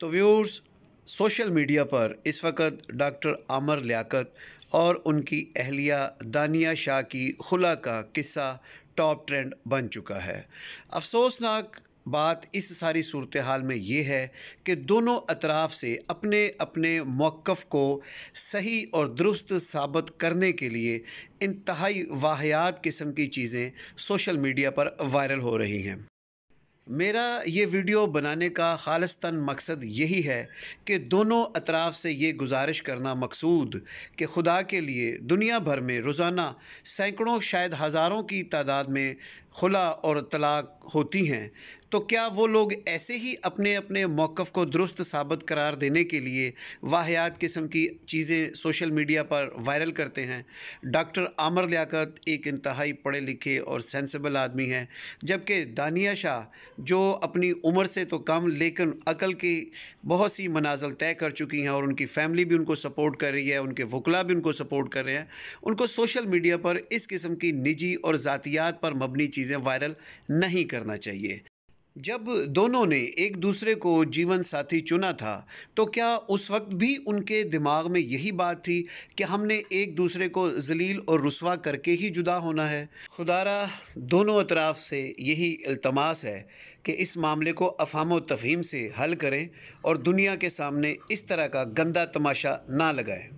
तो viewers social media पर इस वक्त डॉक्टर आमर लियाकत और उनकी अहलिया दानिया शाह की खुला का किस्सा टॉप ट्रेंड बन चुका है अफसोसनाक बात इस सारी सूरत हाल में ये है कि दोनों अतराफ़ से अपने अपने मौक़ को सही और दुरुस्त साबित करने के लिए इंतहाई वाहियात किस्म की चीज़ें सोशल मीडिया पर वायरल हो रही हैं मेरा ये वीडियो बनाने का खालस्तन मकसद यही है कि दोनों अतराफ से ये गुजारिश करना मकसूद कि खुदा के लिए दुनिया भर में रोज़ाना सैकड़ों शायद हज़ारों की तादाद में खुला और तलाक होती हैं तो क्या वो लोग ऐसे ही अपने अपने मौक़ को दुरुस्त साबित करार देने के लिए वाहियात किस्म की चीज़ें सोशल मीडिया पर वायरल करते हैं डॉक्टर आमर लियाकत एक इंतहाई पढ़े लिखे और सेंसिबल आदमी हैं जबकि दानिया शाह जो अपनी उम्र से तो कम लेकिन अकल की बहुत सी मनाजल तय कर चुकी हैं और उनकी फ़ैमिली भी उनको सपोर्ट कर रही है उनके वकला भी उनको सपोर्ट कर रहे हैं उनको सोशल मीडिया पर इस किस्म की निजी और ज़ातियात पर मबनी चीज़ें चीज़ें वायरल नहीं करना चाहिए जब दोनों ने एक दूसरे को जीवन साथी चुना था तो क्या उस वक्त भी उनके दिमाग में यही बात थी कि हमने एक दूसरे को जलील और रसवा करके ही जुदा होना है खुदारा दोनों अतराफ से यही अल्तमास है कि इस मामले को अफाम तफीम से हल करें और दुनिया के सामने इस तरह का गंदा तमाशा ना लगाएं